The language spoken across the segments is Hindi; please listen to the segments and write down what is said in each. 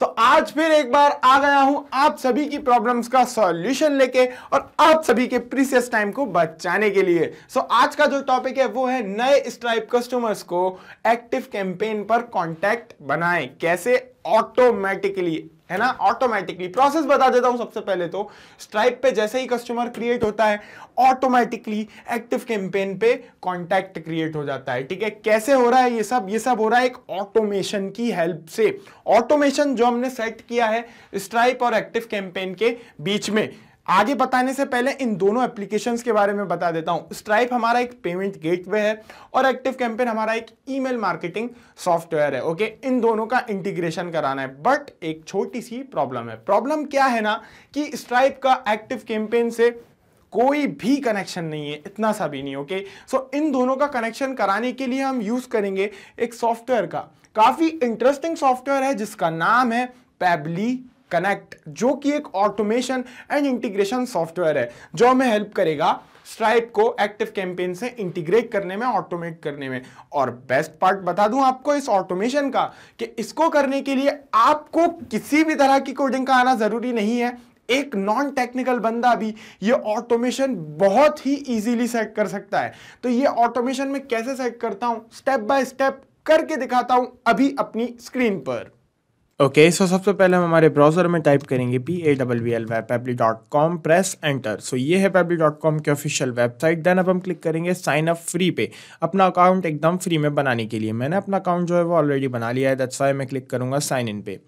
तो आज फिर एक बार आ गया हूं आप सभी की प्रॉब्लम्स का सॉल्यूशन लेके और आप सभी के प्रीसियस टाइम को बचाने के लिए सो so, आज का जो टॉपिक है वो है नए स्ट्राइप कस्टमर्स को एक्टिव कैंपेन पर कांटेक्ट बनाएं कैसे ऑटोमेटिकली है ना ऑटोमेटिकली प्रोसेस बता देता हूं सबसे पहले तो स्ट्राइप पे जैसे ही कस्टमर क्रिएट होता है ऑटोमेटिकली एक्टिव कैंपेन पे कॉन्टेक्ट क्रिएट हो जाता है ठीक है कैसे हो रहा है ये सब ये सब हो रहा है एक ऑटोमेशन की हेल्प से ऑटोमेशन जो हमने सेट किया है स्ट्राइप और एक्टिव कैंपेन के बीच में आगे बताने से पहले इन दोनों एप्लीकेशन के बारे में बता देता हूं स्ट्राइप हमारा एक पेमेंट गेटवे है और एक्टिव कैंपेन हमारा एक ईमेल मार्केटिंग सॉफ्टवेयर है ओके इन दोनों का इंटीग्रेशन कराना है बट एक छोटी सी प्रॉब्लम है प्रॉब्लम क्या है ना कि स्ट्राइप का एक्टिव कैंपेन से कोई भी कनेक्शन नहीं है इतना सा भी नहीं ओके सो so, इन दोनों का कनेक्शन कराने के लिए हम यूज़ करेंगे एक सॉफ्टवेयर का काफ़ी इंटरेस्टिंग सॉफ्टवेयर है जिसका नाम है पैबली कनेक्ट जो कि एक ऑटोमेशन एंड इंटीग्रेशन सॉफ्टवेयर है जो हमें हेल्प करेगा स्ट्राइप को एक्टिव कैंपेन से इंटीग्रेट करने में ऑटोमेट करने में और बेस्ट पार्ट बता दूं आपको इस ऑटोमेशन का कि इसको करने के लिए आपको किसी भी तरह की कोडिंग का आना जरूरी नहीं है एक नॉन टेक्निकल बंदा भी ये ऑटोमेशन बहुत ही इजीली सेट कर सकता है तो ये ऑटोमेशन में कैसे सेट करता हूं स्टेप बाय स्टेप करके दिखाता हूं अभी अपनी स्क्रीन पर ओके सो सबसे पहले हम हमारे ब्राउज़र में टाइप करेंगे P A double V L web Pabbly dot com press enter so ये है पेबली डॉट कॉम की ऑफिशियल वेबसाइट देन अब हम क्लिक करेंगे साइन अप फ्री पे अपना अकाउंट एकदम फ्री में बनाने के लिए मैंने अपना अकाउंट जो है वो ऑलरेडी बना लिया है दैट्स वाई मैं क्लिक करूँगा साइन इन पे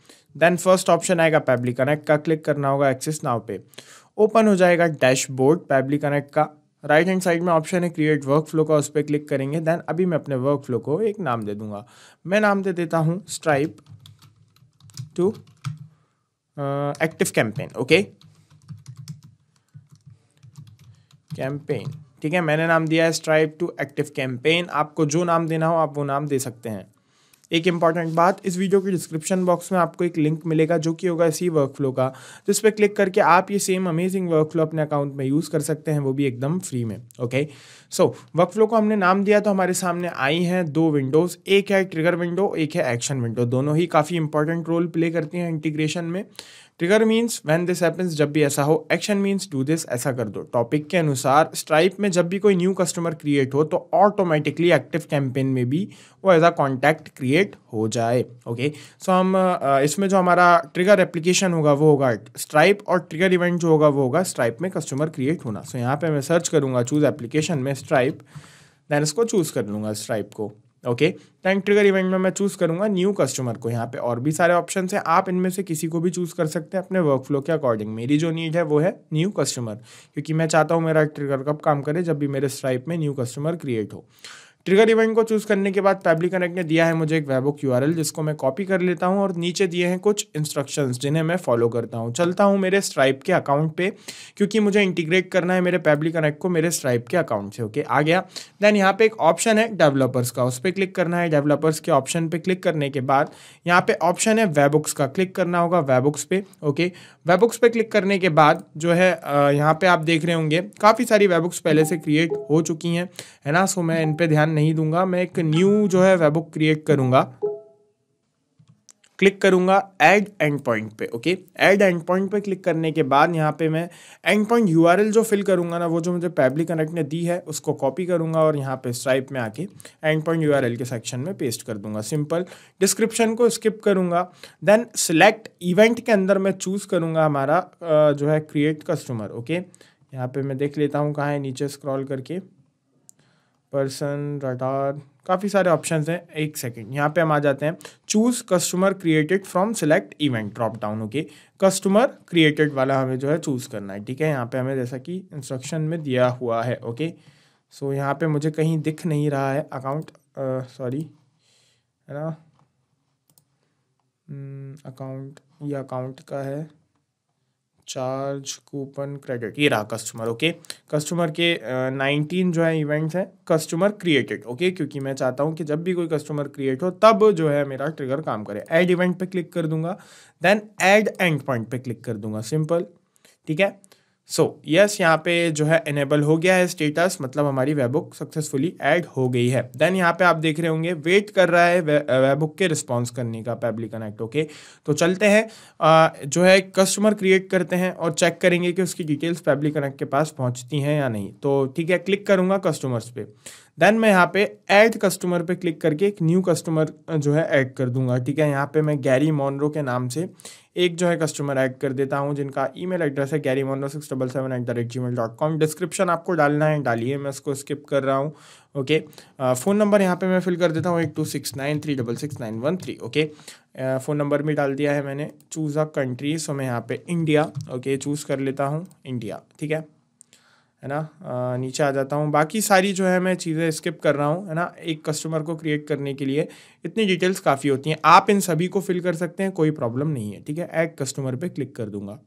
देन फर्स्ट ऑप्शन आएगा पेबली कनेक्ट का क्लिक करना होगा एक्सेस नाव पे ओपन हो जाएगा डैशबोर्ड पेबली कनेक्ट का राइट हैंड साइड में ऑप्शन है क्रिएट वर्क फ्लो का उस पर क्लिक करेंगे देन अभी मैं अपने वर्क फ्लो को एक नाम दे दूंगा मैं नाम दे देता हूँ Stripe to uh, active campaign okay campaign ठीक है मैंने नाम दिया है स्ट्राइप टू एक्टिव कैंपेन आपको जो नाम देना हो आप वो नाम दे सकते हैं एक इंपॉर्टेंट बात इस वीडियो के डिस्क्रिप्शन बॉक्स में आपको एक लिंक मिलेगा जो कि होगा इसी वर्क फ्लो का जिस पर क्लिक करके आप ये सेम अमेजिंग वर्कफ्लो अपने अकाउंट में यूज़ कर सकते हैं वो भी एकदम फ्री में ओके सो वर्कफ्लो को हमने नाम दिया तो हमारे सामने आई हैं दो विंडोज़ एक है ट्रिगर विंडो एक है एक्शन विंडो दोनों ही काफ़ी इंपॉर्टेंट रोल प्ले करती हैं इंटीग्रेशन में trigger means when this happens जब भी ऐसा हो एक्शन मीन्स डू दिस ऐसा कर दो टॉपिक के अनुसार स्ट्राइप में जब भी कोई न्यू कस्टमर क्रिएट हो तो ऑटोमेटिकली एक्टिव कैंपेन में भी वो एज अ कॉन्टैक्ट क्रिएट हो जाए ओके okay? सो so, हम इसमें जो हमारा ट्रिगर एप्लीकेशन होगा वो होगा स्ट्राइप और ट्रिगर इवेंट जो होगा वो होगा स्ट्राइप में कस्टमर क्रिएट होना सो so, यहाँ पर मैं सर्च करूँगा चूज़ एप्लीकेशन में स्ट्राइप देन इसको चूज़ कर लूँगा स्ट्राइप को ओके टाइम ट्रिगर इवेंट में मैं चूज़ करूंगा न्यू कस्टमर को यहाँ पे और भी सारे ऑप्शन हैं आप इनमें से किसी को भी चूज़ कर सकते हैं अपने वर्क फ्लो के अकॉर्डिंग मेरी जो नीड है वो है न्यू कस्टमर क्योंकि मैं चाहता हूँ मेरा ट्रिगर कब काम करे जब भी मेरे स्ट्राइप में न्यू कस्टमर क्रिएट हो ट्रिगर इवेंट को चूज़ करने के बाद पैबली कनेक्ट ने दिया है मुझे एक वेबुक यू जिसको मैं कॉपी कर लेता हूँ और नीचे दिए हैं कुछ इंस्ट्रक्शंस जिन्हें मैं फॉलो करता हूँ चलता हूँ मेरे स्ट्राइप के अकाउंट पे क्योंकि मुझे इंटीग्रेट करना है मेरे पैबली कनेक्ट को मेरे स्ट्राइप के अकाउंट से ओके आ गया देन यहाँ पे एक ऑप्शन है डेवलपर्स का उस पर क्लिक करना है डेवलपर्स के ऑप्शन पे क्लिक करने के बाद यहाँ पे ऑप्शन है वेबुक्स का क्लिक करना होगा वेबुक्स पे ओके वेबुक्स पे क्लिक करने के बाद जो है यहाँ पे आप देख रहे होंगे काफ़ी सारी वेबुक्स पहले से क्रिएट हो चुकी हैं है ना सो मैं इन पर ध्यान ध्यान नहीं दूंगा मैं एक न्यू जो है बुक क्रिएट करूंगा क्लिक करूंगा ऐड एंड पॉइंट पे ओके ऐड एंड पॉइंट पे क्लिक करने के बाद यहाँ पे मैं एंड पॉइंट यू जो फिल करूंगा ना वो जो मुझे पैबली कनेक्ट ने दी है उसको कॉपी करूंगा और यहाँ पे स्ट्राइप में आके एंड पॉइंट यू के सेक्शन में पेस्ट कर दूंगा सिंपल डिस्क्रिप्शन को स्किप करूंगा देन सिलेक्ट इवेंट के अंदर मैं चूज़ करूंगा हमारा जो है क्रिएट कस्टमर ओके यहाँ पे मैं देख लेता हूँ कहाँ है नीचे स्क्रॉल करके पर्सन रडार काफ़ी सारे ऑप्शंस हैं एक सेकेंड यहाँ पे हम आ जाते हैं choose customer created from select event drop down okay customer created वाला हमें जो है चूज़ करना है ठीक है यहाँ पे हमें जैसा कि इंस्ट्रक्शन में दिया हुआ है ओके सो so, यहाँ पे मुझे कहीं दिख नहीं रहा है अकाउंट सॉरी है ना अकाउंट hmm, ये अकाउंट का है चार्ज कूपन क्रेडिट ये रहा कस्टमर ओके कस्टमर के नाइनटीन जो है इवेंट्स हैं कस्टमर क्रिएटेड ओके क्योंकि मैं चाहता हूँ कि जब भी कोई कस्टमर क्रिएट हो तब जो है मेरा ट्रिगर काम करे ऐड इवेंट पे क्लिक कर दूंगा देन ऐड एंड पॉइंट पे क्लिक कर दूंगा सिंपल ठीक है सो यस यहाँ पे जो है इनेबल हो गया है स्टेटस मतलब हमारी बुक सक्सेसफुली ऐड हो गई है देन यहाँ पे आप देख रहे होंगे वेट कर रहा है वे, वेबुक uh, के रिस्पांस करने का पैबली कनेक्ट ओके तो चलते हैं आ, uh, जो है कस्टमर क्रिएट करते हैं और चेक करेंगे कि उसकी डिटेल्स पैबली कनेक्ट के पास पहुँचती हैं या नहीं तो ठीक है क्लिक करूँगा कस्टमर्स पे देन मैं यहाँ पे ऐड कस्टमर पे क्लिक करके एक न्यू कस्टमर uh, जो है ऐड कर दूंगा ठीक है यहाँ पे मैं गैरी मॉनरो के नाम से एक जो है कस्टमर ऐड कर देता हूँ जिनका मेल एड्रेस है Carey Mono six double seven at the rate Gmail dot com description आपको डालना है डालिए मैं उसको स्किप कर रहा हूँ ओके फ़ोन नंबर यहाँ पे मैं फिल कर देता हूँ eight two six nine three double six nine one three okay phone number भी डाल दिया है मैंने चूज़ अ कंट्री सो मैं यहाँ पे इंडिया ओके चूज़ कर लेता हूँ इंडिया ठीक है है ना आ, नीचे आ जाता हूँ बाकी सारी जो है मैं चीज़ें स्किप कर रहा हूँ है ना एक कस्टमर को क्रिएट करने के लिए इतनी डिटेल्स काफ़ी होती हैं आप इन सभी को फिल कर सकते हैं कोई प्रॉब्लम नहीं है ठीक है एक कस्टमर पे क्लिक कर दूंगा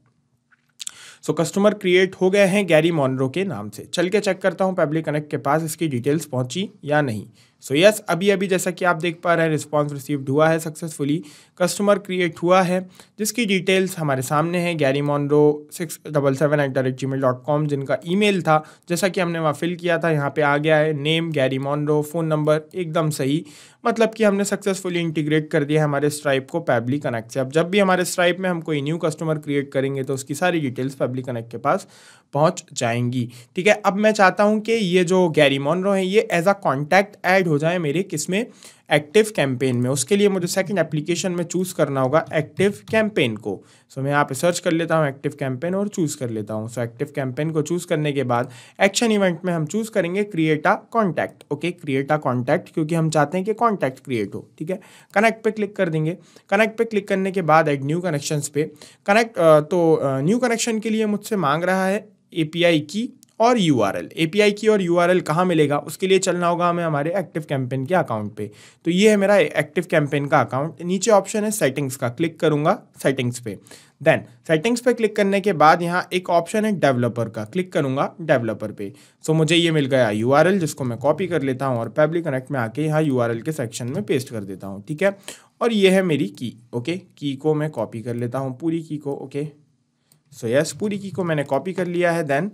सो कस्टमर क्रिएट हो गए हैं गैरी मॉनरो के नाम से चल के चेक करता हूँ पब्लिक कनेक्ट के पास इसकी डिटेल्स पहुँची या नहीं सो so यस yes, अभी अभी जैसा कि आप देख पा रहे हैं रिस्पॉन्स रिसीव्ड हुआ है सक्सेसफुली कस्टमर क्रिएट हुआ है जिसकी डिटेल्स हमारे सामने हैं Gary Monroe six double seven at the rate Gmail dot com जिनका ईमेल था जैसा कि हमने वहाँ फिल किया था यहाँ पे आ गया है name Gary Monroe phone number एकदम सही मतलब कि हमने सक्सेसफुली इंटीग्रेट कर दिया है हमारे स्ट्राइप को पैबली कनेक्ट से अब जब भी हमारे स्ट्राइप में हम कोई न्यू कस्टमर क्रिएट करेंगे तो उसकी सारी डिटेल्स पैबली कनेक्ट के पास पहुंच जाएंगी ठीक है अब मैं चाहता हूं कि ये जो गैरी मॉनरो है ये एज अ कॉन्टैक्ट ऐड हो जाए मेरे किस में एक्टिव कैंपेन में उसके लिए मुझे सेकंड एप्लीकेशन में चूज़ करना होगा एक्टिव कैंपेन को सो मैं यहाँ पे सर्च कर लेता हूँ एक्टिव कैंपेन और चूज़ कर लेता हूँ सो एक्टिव कैंपेन को चूज़ करने के बाद एक्शन इवेंट में हम चूज़ करेंगे create a contact okay create a contact क्योंकि हम चाहते हैं कि कॉन्टैक्ट क्रिएट हो ठीक है कनेक्ट पर क्लिक कर देंगे कनेक्ट पर क्लिक करने के बाद एड न्यू कनेक्शन पे कनेक्ट तो न्यू कनेक्शन के लिए मुझसे मांग रहा है ए की और U R L A P I key और यू आर एल कहाँ मिलेगा उसके लिए चलना होगा हमें हमारे एक्टिव कैंपेन के अकाउंट पे तो ये है मेरा एक्टिव कैंपेन का अकाउंट नीचे ऑप्शन है सेटिंग्स का क्लिक करूंगा सेटिंग्स पे देन सेटिंग्स पे क्लिक करने के बाद यहाँ एक ऑप्शन है डेवलपर का क्लिक करूँगा डेवलपर पे सो so, मुझे ये मिल गया यू आर एल जिसको मैं कॉपी कर लेता हूँ और पब्लिक कनेक्ट में आके यहाँ यू आर एल के सेक्शन में पेस्ट कर देता हूँ ठीक है और ये है मेरी की ओके की को मैं कॉपी कर लेता हूँ पूरी की को ओके सो यस पूरी की को मैंने कॉपी कर लिया है देन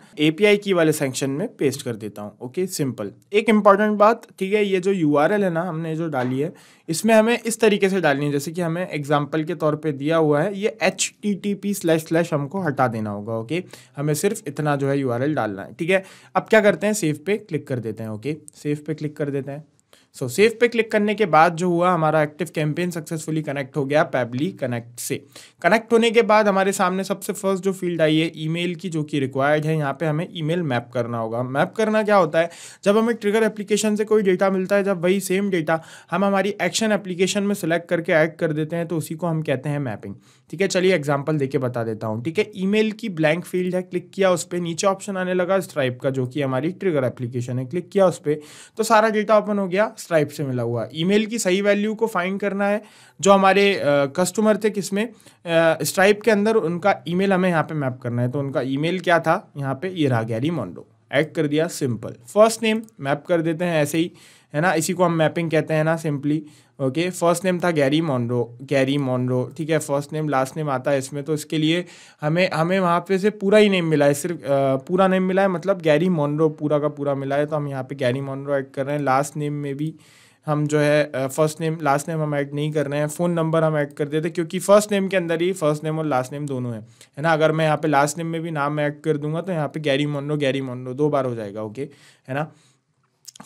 ए की वाले सेक्शन में पेस्ट कर देता हूँ ओके सिंपल एक इंपॉर्टेंट बात ठीक है ये जो यू है ना हमने जो डाली है इसमें हमें इस तरीके से डालनी है जैसे कि हमें एग्जाम्पल के तौर पर दिया हुआ है ये H T T P slash slash हमको हटा देना होगा ओके हमें सिर्फ इतना जो है यू डालना है ठीक है अब क्या करते हैं सेफ पे क्लिक कर देते हैं ओके सेफ पे क्लिक कर देते हैं सो सेफ पे क्लिक करने के बाद जो हुआ हमारा एक्टिव कैंपेन सक्सेसफुली कनेक्ट हो गया पैबली कनेक्ट से कनेक्ट होने के बाद हमारे सामने सबसे फर्स्ट जो फील्ड आई है ईमेल की जो कि रिक्वायर्ड है यहाँ पे हमें ईमेल मैप करना होगा मैप करना क्या होता है जब हमें ट्रिगर एप्लीकेशन से कोई डेटा मिलता है जब वही सेम डेटा हम हमारी एक्शन एप्लीकेशन में सेलेक्ट करके ऐड कर देते हैं तो उसी को हम कहते हैं मैपिंग ठीक है चलिए एग्जाम्पल देके बता देता हूँ ठीक है ईमेल की ब्लैंक फील्ड है क्लिक किया उस पर नीचे ऑप्शन आने लगा स्ट्राइप का जो कि हमारी ट्रिगर एप्लीकेशन है क्लिक किया उस पर तो सारा डेटा ओपन हो गया स्ट्राइप से मिला हुआ मेल की सही वैल्यू को फाइंड करना है जो हमारे कस्टमर थे किसमें स्ट्राइप के अंदर उनका ईमेल हमें यहाँ पे मैप करना है तो उनका ईमेल क्या था यहाँ पे ये रहा गैरी मोन्डो ऐड कर दिया सिंपल फर्स्ट नेम मैप कर देते हैं ऐसे ही है ना इसी को हम मैपिंग कहते हैं ना सिंपली ओके फर्स्ट नेम था गैरी मोनरो गैरी मोनरो ठीक है फर्स्ट नेम लास्ट नेम आता है इसमें तो इसके लिए हमें हमें वहाँ पे से पूरा ही नेम मिला है सिर्फ पूरा नेम मिला है मतलब गैरी मोनरो पूरा का पूरा मिला है तो हम यहाँ पे गैरी मोनरो ऐड कर रहे हैं लास्ट नेम में भी हम जो है फर्स्ट नेम लास्ट नेम हम ऐड नहीं कर रहे हैं फ़ोन नंबर हम ऐड कर देते हैं क्योंकि फर्स्ट नेम के अंदर ही फर्स्ट नेम और लास्ट नेम दोनों है है ना अगर मैं यहाँ पे लास्ट नेम में भी नाम ऐड कर दूंगा तो यहाँ पे गैरी मोनो गैरी मोनो दो बार हो जाएगा ओके है ना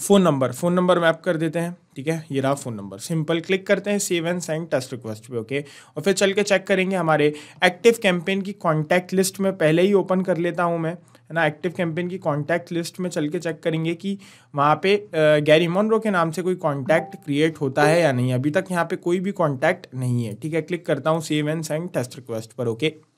phone number phone number map कर देते हैं ठीक है ये रहा फ़ोन नंबर सिंपल क्लिक करते हैं save and send test request पे ओके और फिर चल के चेक करेंगे हमारे एक्टिव कैंपेन की कॉन्टैक्ट लिस्ट में पहले ही ओपन कर लेता हूँ मैं ना एक्टिव कैंपेन की कॉन्टैक्ट लिस्ट में चल के चेक करेंगे कि वहाँ पे गैरी मोनरो के नाम से कोई कॉन्टैक्ट क्रिएट होता है या नहीं अभी तक यहाँ पे कोई भी कॉन्टैक्ट नहीं है ठीक है क्लिक करता हूँ save and send test request पर ओके okay?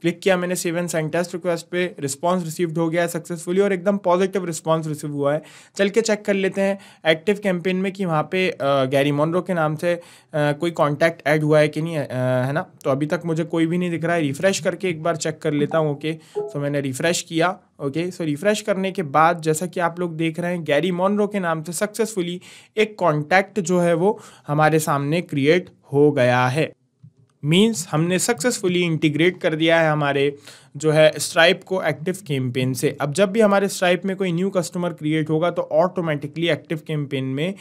क्लिक किया मैंने सेव एंड रिक्वेस्ट पे रिस्पांस रिसीव्ड हो गया है सक्सेसफुली और एकदम पॉजिटिव रिस्पांस रिसीव हुआ है चल के चेक कर लेते हैं एक्टिव कैंपेन में कि वहाँ पे गैरी मोनरो के नाम से आ, कोई कॉन्टैक्ट ऐड हुआ है कि नहीं आ, है ना तो अभी तक मुझे कोई भी नहीं दिख रहा है रिफ़्रेश करके एक बार चेक कर लेता हूँ ओके सो मैंने रिफ़्रेश किया ओके सो रिफ़्रेश करने के बाद जैसा कि आप लोग देख रहे हैं गैरी मोनरो के नाम से सक्सेसफुली एक कॉन्टैक्ट जो है वो हमारे सामने क्रिएट हो गया है मीन्स हमने सक्सेसफुली इंटीग्रेट कर दिया है हमारे जो है स्ट्राइप को एक्टिव कैंपेन से अब जब भी हमारे स्ट्राइप में कोई न्यू कस्टमर क्रिएट होगा तो ऑटोमेटिकली एक्टिव कैंपेन में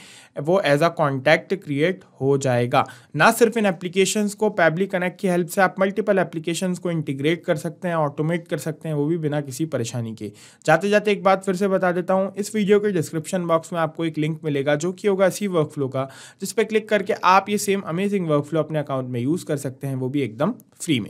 वो एज अ कॉन्टैक्ट क्रिएट हो जाएगा ना सिर्फ इन एप्लीकेशंस को पैबली कनेक्ट की हेल्प से आप मल्टीपल एप्लीकेशंस को इंटीग्रेट कर सकते हैं ऑटोमेट कर सकते हैं वो भी बिना किसी परेशानी के जाते जाते एक बात फिर से बता देता हूँ इस वीडियो के डिस्क्रिप्शन बॉक्स में आपको एक लिंक मिलेगा जो कि होगा इसी वर्कफ्लो का जिसपे क्लिक करके आप ये सेम अमेजिंग वर्क फ्लो अपने अकाउंट में यूज़ कर सकते हैं वो भी एकदम फ्री में